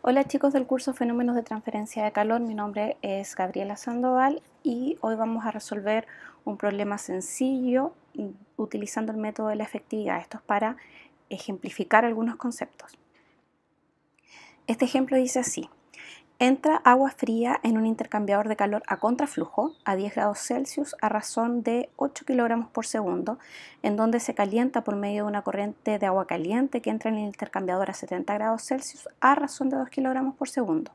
Hola chicos del curso Fenómenos de Transferencia de Calor, mi nombre es Gabriela Sandoval y hoy vamos a resolver un problema sencillo mm, utilizando el método de la efectividad. Esto es para ejemplificar algunos conceptos. Este ejemplo dice así. Entra agua fría en un intercambiador de calor a contraflujo a 10 grados Celsius a razón de 8 kilogramos por segundo, en donde se calienta por medio de una corriente de agua caliente que entra en el intercambiador a 70 grados Celsius a razón de 2 kilogramos por segundo.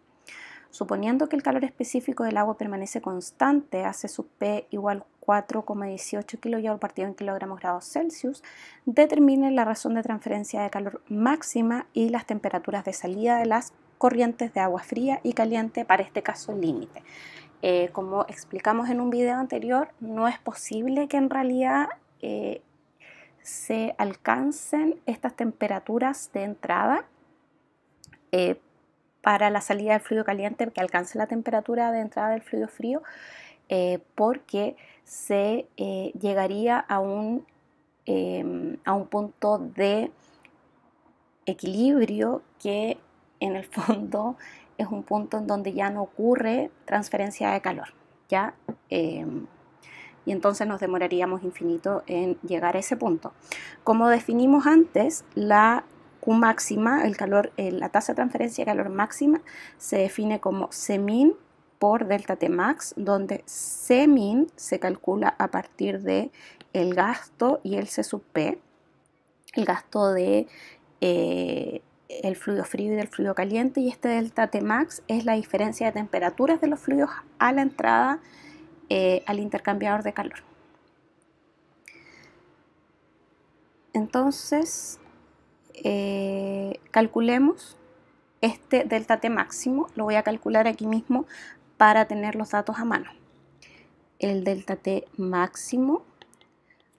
Suponiendo que el calor específico del agua permanece constante, hace su P igual 4,18 kJ partido en kilogramos grados Celsius, determine la razón de transferencia de calor máxima y las temperaturas de salida de las corrientes de agua fría y caliente, para este caso límite. Eh, como explicamos en un video anterior, no es posible que en realidad eh, se alcancen estas temperaturas de entrada eh, para la salida del fluido caliente, que alcance la temperatura de entrada del fluido frío, porque se llegaría a un, a un punto de equilibrio que en el fondo es un punto en donde ya no ocurre transferencia de calor, ¿ya? Em, y entonces nos demoraríamos infinito en llegar a ese punto. Como definimos antes, la Q máxima, el calor, eh, la tasa de transferencia de calor máxima se define como min por delta T max, donde min se calcula a partir de el gasto y el C sub P, el gasto de eh, el fluido frío y del fluido caliente y este delta T max es la diferencia de temperaturas de los fluidos a la entrada eh, al intercambiador de calor. Entonces, eh, calculemos este delta T máximo, lo voy a calcular aquí mismo para tener los datos a mano. El delta T máximo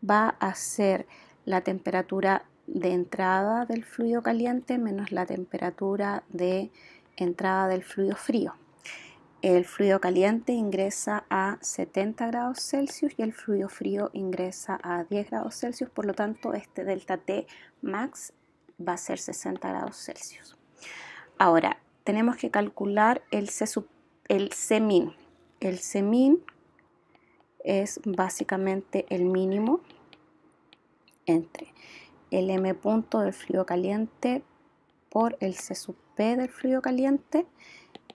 va a ser la temperatura de entrada del fluido caliente menos la temperatura de entrada del fluido frío. El fluido caliente ingresa a 70 grados Celsius y el fluido frío ingresa a 10 grados Celsius, por lo tanto este delta T max va a ser 60 grados Celsius. Ahora, tenemos que calcular el, C el semin. es básicamente el mínimo entre el m punto del fluido caliente por el c sub p del fluido caliente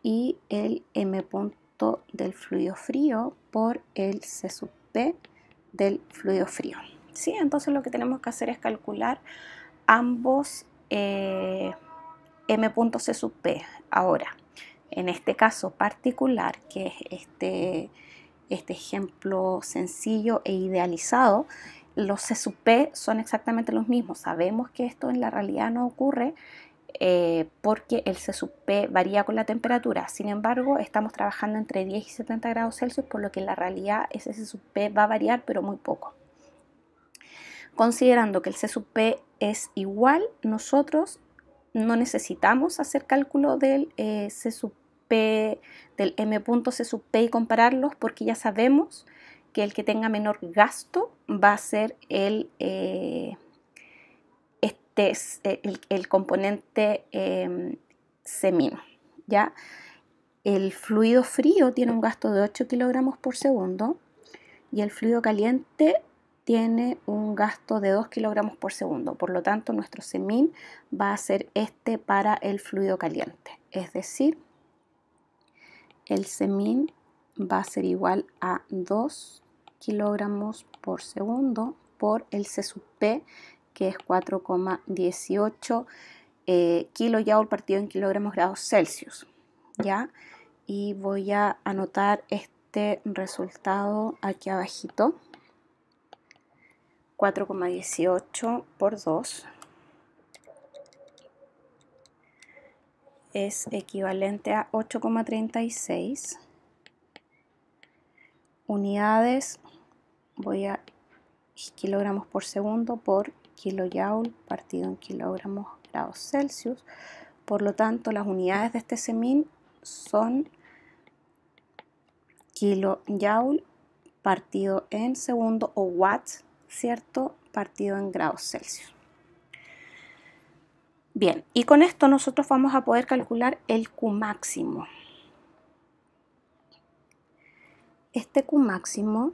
y el m punto del fluido frío por el c sub p del fluido frío. ¿Sí? Entonces lo que tenemos que hacer es calcular ambos eh, m punto c sub p. Ahora, en este caso particular, que es este, este ejemplo sencillo e idealizado, los CSUP son exactamente los mismos. Sabemos que esto en la realidad no ocurre eh, porque el CSUP varía con la temperatura. Sin embargo, estamos trabajando entre 10 y 70 grados Celsius, por lo que en la realidad ese CSUP va a variar, pero muy poco. Considerando que el CSUP es igual, nosotros no necesitamos hacer cálculo del eh, del m sub P y compararlos porque ya sabemos que el que tenga menor gasto va a ser el, eh, este eh, el, componente em, semín. ¿ya? El fluido frío tiene un gasto de 8 kilogramos por segundo y el fluido caliente tiene un gasto de 2 kilogramos por segundo. Por lo tanto, nuestro semín va a ser este para el fluido caliente. Es decir, el semín va a ser igual a 2 kilogramos por segundo por el C que es 4,18 eh, kilojoule partido en kilogramos grados Celsius. ¿ya? Y voy a anotar este resultado aquí abajito. 4,18 por 2 es equivalente a 8,36 unidades, voy a kilogramos por segundo por kilojoule partido en kilogramos grados Celsius. Por lo tanto, las unidades de este semín son kilojoule partido en segundo o watts, ¿cierto? Partido en grados Celsius. Bien, y con esto nosotros vamos a poder calcular el Q máximo. Este Q máximo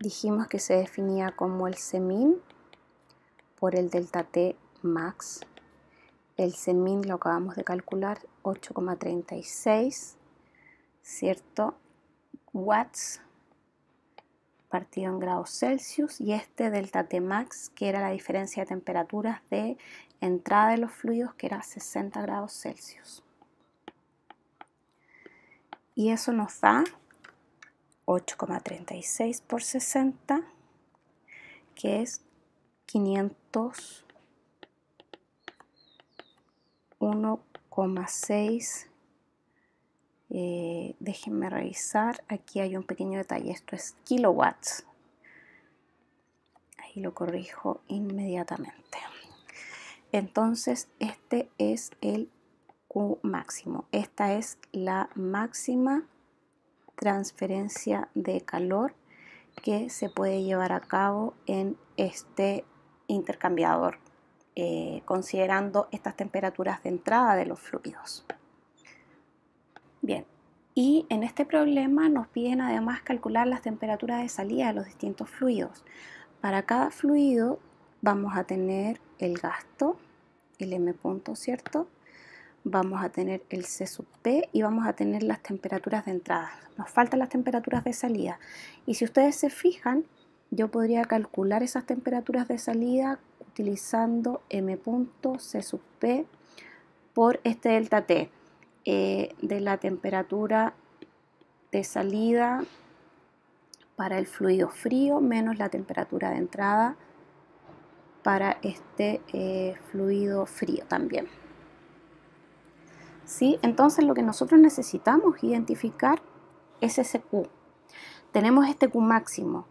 dijimos que se definía como el semin por el delta T max. El semin lo acabamos de calcular 8,36, ¿cierto? Watts partido en grados Celsius y este delta T max que era la diferencia de temperaturas de entrada de los fluidos que era 60 grados Celsius y eso nos da 8,36 por 60 que es 501,6 eh, déjenme revisar aquí hay un pequeño detalle esto es kilowatts ahí lo corrijo inmediatamente entonces este es el máximo. Esta es la máxima transferencia de calor que se puede llevar a cabo en este intercambiador, eh, considerando estas temperaturas de entrada de los fluidos. Bien, y en este problema nos piden además calcular las temperaturas de salida de los distintos fluidos. Para cada fluido vamos a tener el gasto, el M punto, ¿cierto? vamos a tener el C sub P y vamos a tener las temperaturas de entrada. Nos faltan las temperaturas de salida. Y si ustedes se fijan, yo podría calcular esas temperaturas de salida utilizando M punto C sub P por este delta T eh, de la temperatura de salida para el fluido frío menos la temperatura de entrada para este eh, fluido frío también. Entonces lo que nosotros necesitamos identificar es ese Q. Tenemos este Q máximo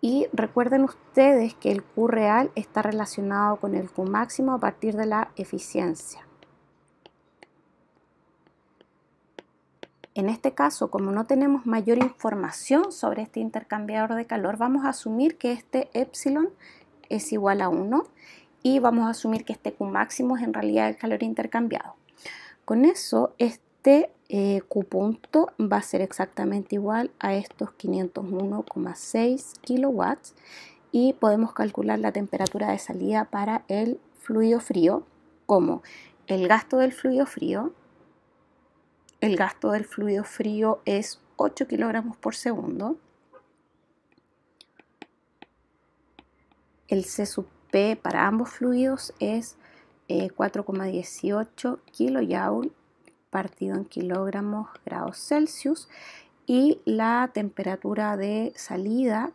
y recuerden ustedes que el Q real está relacionado con el Q máximo a partir de la eficiencia. En este caso, como no tenemos mayor información sobre este intercambiador de calor, vamos a asumir que este epsilon es igual a 1 y vamos a asumir que este Q máximo es en realidad el calor intercambiado. Con eso, este Q eh, punto va a ser exactamente igual a estos 501,6 kW y podemos calcular la temperatura de salida para el fluido frío como el gasto del fluido frío. El gasto del fluido frío es 8 kilogramos por segundo. El C sub P para ambos fluidos es 4,18 eh, kJ partido en kilogramos grados Celsius y la temperatura de salida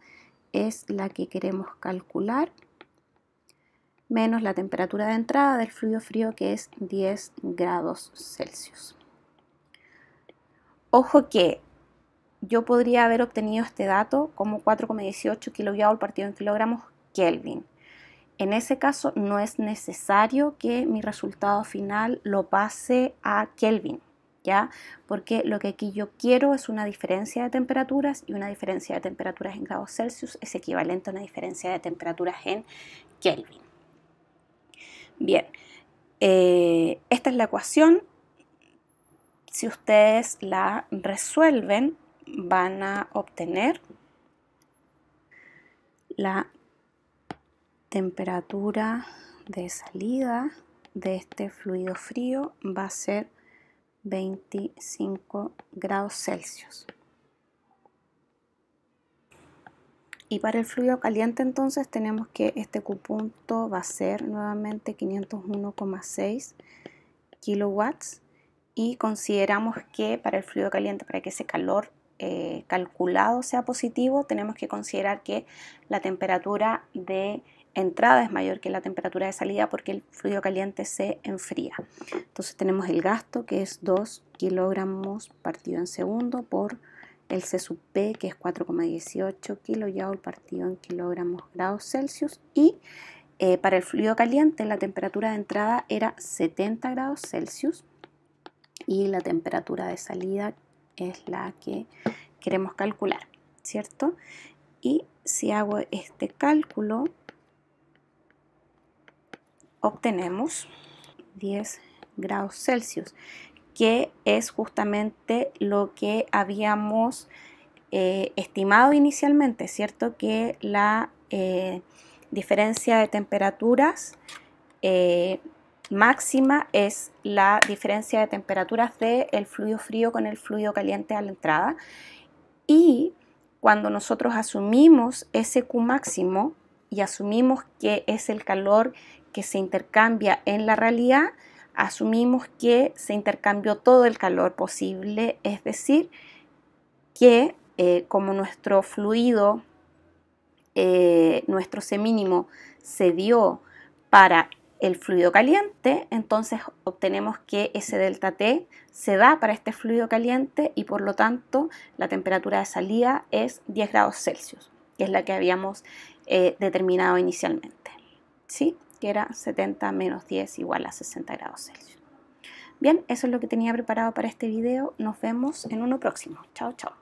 es la que queremos calcular menos la temperatura de entrada del fluido frío que es 10 grados Celsius. Ojo que yo podría haber obtenido este dato como 4,18 kJ partido en kilogramos Kelvin. En ese caso no es necesario que mi resultado final lo pase a Kelvin, ¿ya? Porque lo que aquí yo quiero es una diferencia de temperaturas y una diferencia de temperaturas en grados Celsius es equivalente a una diferencia de temperaturas en Kelvin. Bien, eh, esta es la ecuación. Si ustedes la resuelven, van a obtener la temperatura de salida de este fluido frío va a ser 25 grados Celsius. Y para el fluido caliente entonces tenemos que este cupunto va a ser nuevamente 501,6 kilowatts y consideramos que para el fluido caliente, para que ese calor eh, calculado sea positivo, tenemos que considerar que la temperatura de entrada es mayor que la temperatura de salida porque el fluido caliente se enfría. Entonces tenemos el gasto que es 2 kilogramos partido en segundo por el C sub P que es 4,18 kilojoule partido en kilogramos grados Celsius y eh, para el fluido caliente la temperatura de entrada era 70 grados Celsius y la temperatura de salida es la que queremos calcular, ¿cierto? Y si hago este cálculo, obtenemos 10 grados Celsius, que es justamente lo que habíamos eh, estimado inicialmente, ¿cierto? Que la eh, diferencia de temperaturas eh, máxima es la diferencia de temperaturas del el fluido frío con el fluido caliente a la entrada. Y cuando nosotros asumimos ese Q máximo y asumimos que es el calor que se intercambia en la realidad, asumimos que se intercambió todo el calor posible, es decir, que eh, como nuestro fluido, eh, nuestro C mínimo se dio para el fluido caliente, entonces obtenemos que ese delta T se da para este fluido caliente y por lo tanto la temperatura de salida es 10 grados Celsius, que es la que habíamos eh, determinado inicialmente. ¿Sí? que era 70 menos 10 igual a 60 grados Celsius. Bien, eso es lo que tenía preparado para este video. Nos vemos en uno próximo. Chao, chao.